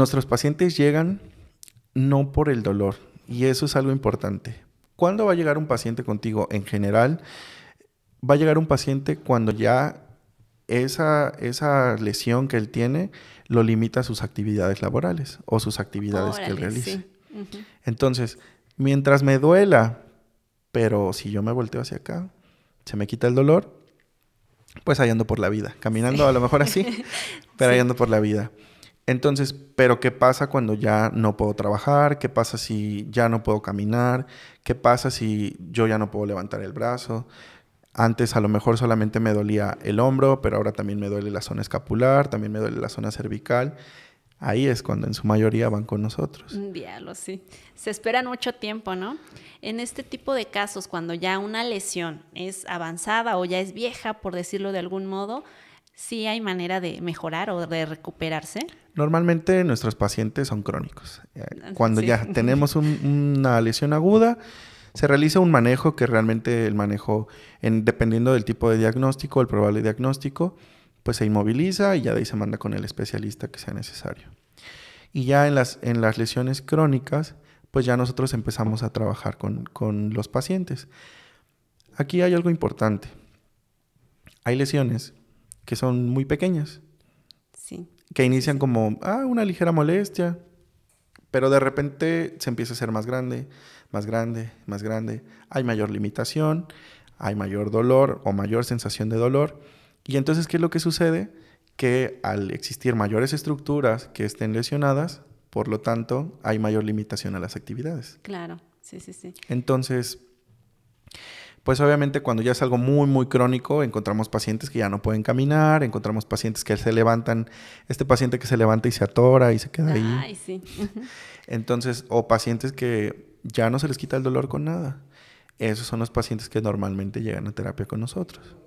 Nuestros pacientes llegan no por el dolor y eso es algo importante. ¿Cuándo va a llegar un paciente contigo? En general, va a llegar un paciente cuando ya esa, esa lesión que él tiene lo limita a sus actividades laborales o sus actividades que él realice. Entonces, mientras me duela, pero si yo me volteo hacia acá, se me quita el dolor, pues ahí por la vida, caminando a lo mejor así, pero por la vida. Entonces, pero ¿qué pasa cuando ya no puedo trabajar? ¿Qué pasa si ya no puedo caminar? ¿Qué pasa si yo ya no puedo levantar el brazo? Antes a lo mejor solamente me dolía el hombro, pero ahora también me duele la zona escapular, también me duele la zona cervical. Ahí es cuando en su mayoría van con nosotros. Diablo, mm, sí. Se esperan mucho tiempo, ¿no? En este tipo de casos, cuando ya una lesión es avanzada o ya es vieja, por decirlo de algún modo, sí hay manera de mejorar o de recuperarse? Normalmente nuestros pacientes son crónicos. Eh, ah, cuando ya tenemos una lesión aguda, se realiza un manejo que realmente el manejo, dependiendo del tipo de diagnóstico, el probable diagnóstico, pues se inmoviliza y ya de ahí se manda con el especialista que sea necesario. Y ya en las, en las lesiones crónicas, pues ya nosotros empezamos a trabajar con, con los pacientes. Aquí hay algo importante. Hay lesiones que son muy pequeñas. Sí. Que inician como, ah, una ligera molestia, pero de repente se empieza a ser más grande, más grande, más grande. Hay mayor limitación, hay mayor dolor o mayor sensación de dolor. Y entonces, ¿qué es lo que sucede? Que al existir mayores estructuras que estén lesionadas, por lo tanto, hay mayor limitación a las actividades. Claro, sí, sí, sí. Entonces, pues obviamente cuando ya es algo muy, muy crónico, encontramos pacientes que ya no pueden caminar, encontramos pacientes que se levantan, este paciente que se levanta y se atora y se queda ahí. Ay, sí. Entonces, o pacientes que ya no se les quita el dolor con nada. Esos son los pacientes que normalmente llegan a terapia con nosotros.